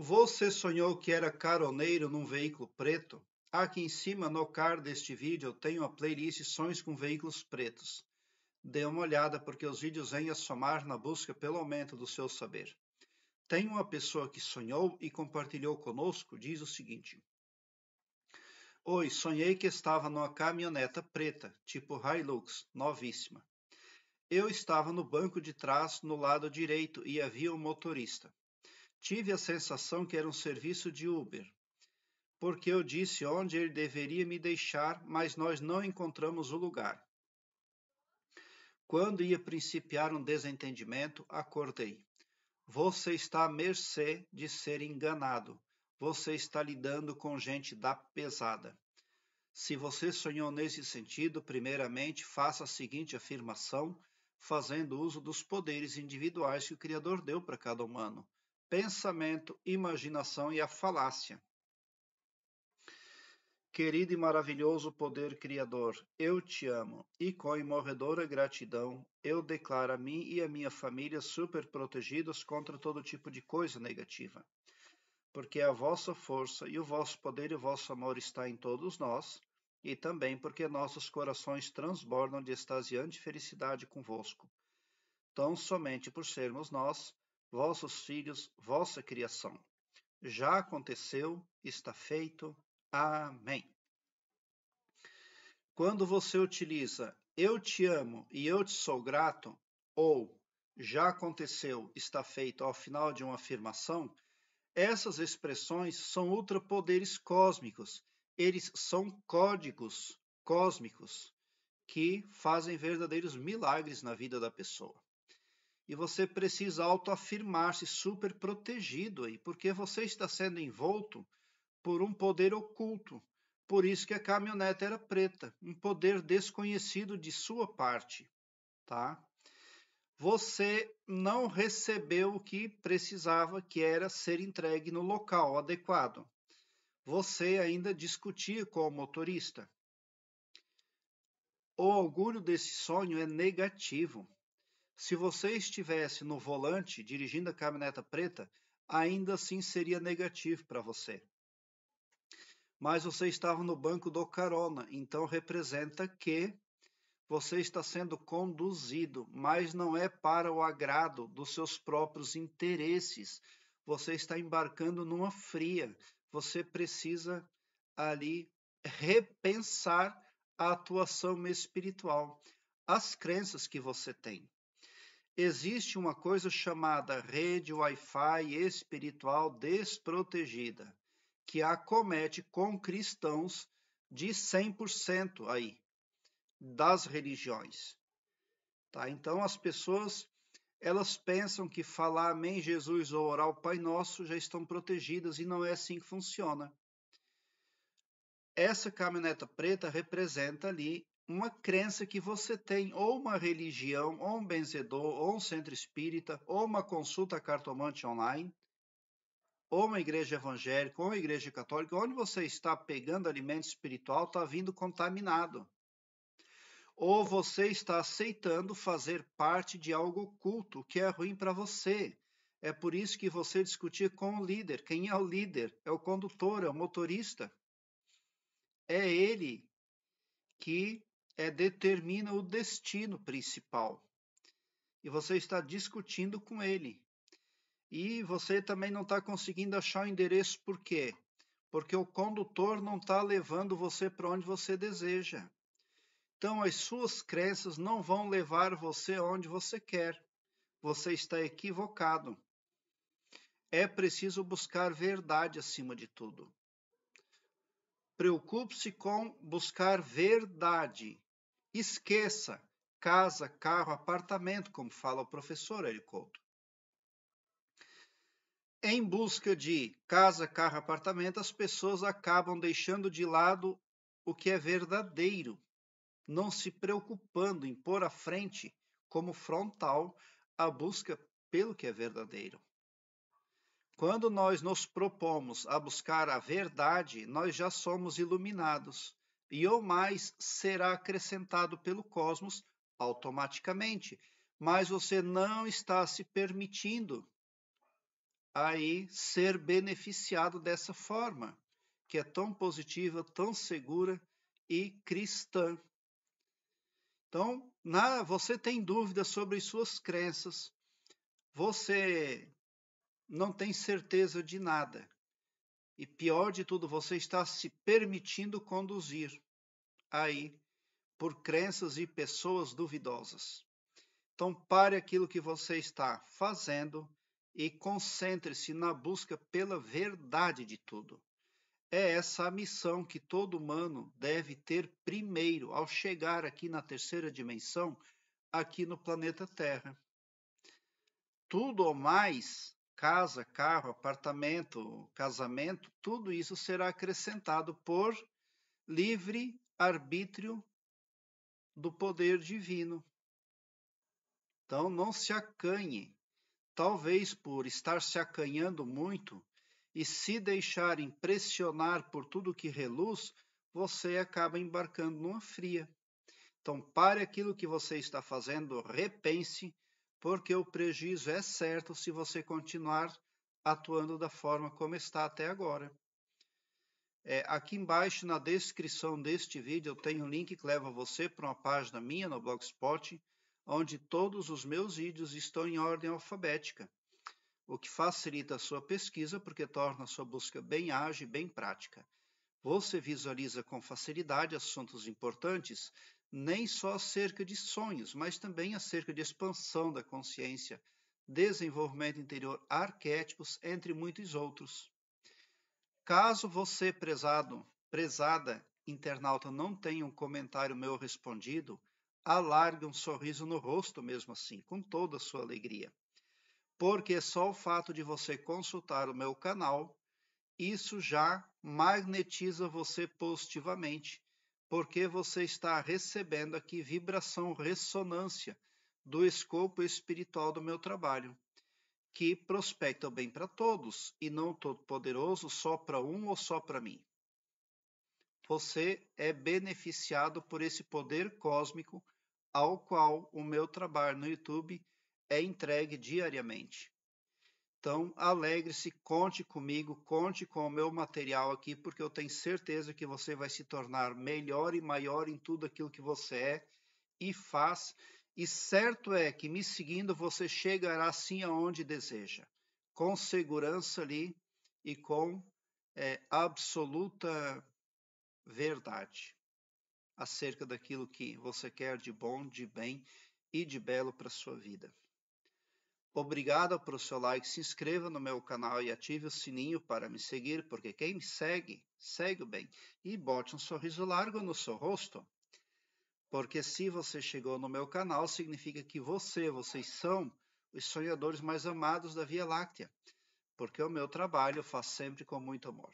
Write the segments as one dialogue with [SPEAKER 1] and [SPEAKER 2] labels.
[SPEAKER 1] Você sonhou que era caroneiro num veículo preto? Aqui em cima, no card deste vídeo, eu tenho a playlist Sonhos com Veículos Pretos. Dê uma olhada, porque os vídeos vêm a somar na busca pelo aumento do seu saber. Tem uma pessoa que sonhou e compartilhou conosco, diz o seguinte. Oi, sonhei que estava numa caminhoneta preta, tipo Hilux, novíssima. Eu estava no banco de trás, no lado direito, e havia um motorista. Tive a sensação que era um serviço de Uber, porque eu disse onde ele deveria me deixar, mas nós não encontramos o lugar. Quando ia principiar um desentendimento, acordei. Você está à mercê de ser enganado. Você está lidando com gente da pesada. Se você sonhou nesse sentido, primeiramente faça a seguinte afirmação, fazendo uso dos poderes individuais que o Criador deu para cada humano pensamento, imaginação e a falácia. Querido e maravilhoso poder criador, eu te amo e com imorredora gratidão eu declaro a mim e a minha família super protegidos contra todo tipo de coisa negativa. Porque a vossa força e o vosso poder e o vosso amor está em todos nós, e também porque nossos corações transbordam de extasiante felicidade convosco. Tão somente por sermos nós, vossos filhos, vossa criação. Já aconteceu, está feito. Amém. Quando você utiliza eu te amo e eu te sou grato, ou já aconteceu, está feito ao final de uma afirmação, essas expressões são ultrapoderes cósmicos. Eles são códigos cósmicos que fazem verdadeiros milagres na vida da pessoa e você precisa autoafirmar-se super protegido aí, porque você está sendo envolto por um poder oculto. Por isso que a caminhonete era preta, um poder desconhecido de sua parte, tá? Você não recebeu o que precisava, que era ser entregue no local adequado. Você ainda discutia com o motorista. O orgulho desse sonho é negativo, se você estivesse no volante dirigindo a caminhoneta preta, ainda assim seria negativo para você. Mas você estava no banco do carona, então representa que você está sendo conduzido, mas não é para o agrado dos seus próprios interesses. Você está embarcando numa fria. Você precisa ali repensar a atuação espiritual, as crenças que você tem existe uma coisa chamada rede Wi-Fi espiritual desprotegida, que acomete com cristãos de 100% aí, das religiões. Tá? Então, as pessoas elas pensam que falar Amém Jesus ou orar o Pai Nosso já estão protegidas e não é assim que funciona. Essa caminhoneta preta representa ali uma crença que você tem, ou uma religião, ou um benzedor, ou um centro espírita, ou uma consulta cartomante online, ou uma igreja evangélica, ou uma igreja católica, onde você está pegando alimento espiritual, está vindo contaminado. Ou você está aceitando fazer parte de algo oculto, que é ruim para você. É por isso que você discutir com o líder. Quem é o líder? É o condutor, é o motorista. É ele que é, determina o destino principal. E você está discutindo com ele. E você também não está conseguindo achar o endereço por quê? Porque o condutor não está levando você para onde você deseja. Então, as suas crenças não vão levar você onde você quer. Você está equivocado. É preciso buscar verdade acima de tudo. Preocupe-se com buscar verdade Esqueça casa, carro, apartamento, como fala o professor Ericolto. Em busca de casa, carro, apartamento, as pessoas acabam deixando de lado o que é verdadeiro, não se preocupando em pôr à frente, como frontal, a busca pelo que é verdadeiro. Quando nós nos propomos a buscar a verdade, nós já somos iluminados e ou mais será acrescentado pelo cosmos automaticamente, mas você não está se permitindo aí ser beneficiado dessa forma, que é tão positiva, tão segura e cristã. Então, na, você tem dúvidas sobre suas crenças, você não tem certeza de nada. E pior de tudo, você está se permitindo conduzir aí por crenças e pessoas duvidosas. Então, pare aquilo que você está fazendo e concentre-se na busca pela verdade de tudo. É essa a missão que todo humano deve ter primeiro ao chegar aqui na terceira dimensão, aqui no planeta Terra. Tudo ou mais, casa, carro, apartamento, casamento, tudo isso será acrescentado por livre arbítrio do poder divino. Então não se acanhe, talvez por estar se acanhando muito e se deixar impressionar por tudo que reluz, você acaba embarcando numa fria. Então pare aquilo que você está fazendo, repense, porque o prejuízo é certo se você continuar atuando da forma como está até agora. É, aqui embaixo na descrição deste vídeo eu tenho um link que leva você para uma página minha no Blogspot, onde todos os meus vídeos estão em ordem alfabética, o que facilita a sua pesquisa porque torna a sua busca bem ágil e bem prática. Você visualiza com facilidade assuntos importantes, nem só acerca de sonhos, mas também acerca de expansão da consciência, desenvolvimento interior, arquétipos, entre muitos outros. Caso você, prezado, prezada internauta, não tenha um comentário meu respondido, alargue um sorriso no rosto mesmo assim, com toda a sua alegria. Porque é só o fato de você consultar o meu canal, isso já magnetiza você positivamente, porque você está recebendo aqui vibração, ressonância do escopo espiritual do meu trabalho que prospecta o bem para todos e não todo-poderoso só para um ou só para mim. Você é beneficiado por esse poder cósmico ao qual o meu trabalho no YouTube é entregue diariamente. Então, alegre-se, conte comigo, conte com o meu material aqui, porque eu tenho certeza que você vai se tornar melhor e maior em tudo aquilo que você é e faz e certo é que me seguindo você chegará assim aonde deseja, com segurança ali e com é, absoluta verdade acerca daquilo que você quer de bom, de bem e de belo para sua vida. Obrigado por seu like, se inscreva no meu canal e ative o sininho para me seguir, porque quem me segue, segue o bem. E bote um sorriso largo no seu rosto. Porque se você chegou no meu canal, significa que você, vocês são os sonhadores mais amados da Via Láctea. Porque o meu trabalho eu faço sempre com muito amor.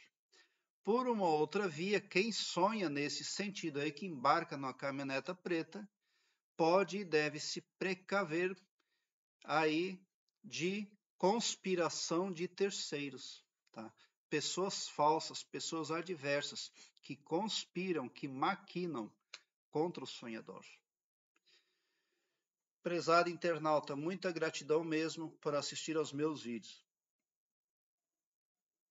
[SPEAKER 1] Por uma outra via, quem sonha nesse sentido aí, que embarca numa caminhoneta preta, pode e deve se precaver aí de conspiração de terceiros, tá? Pessoas falsas, pessoas adversas que conspiram, que maquinam contra o sonhador. Prezado internauta, muita gratidão mesmo por assistir aos meus vídeos.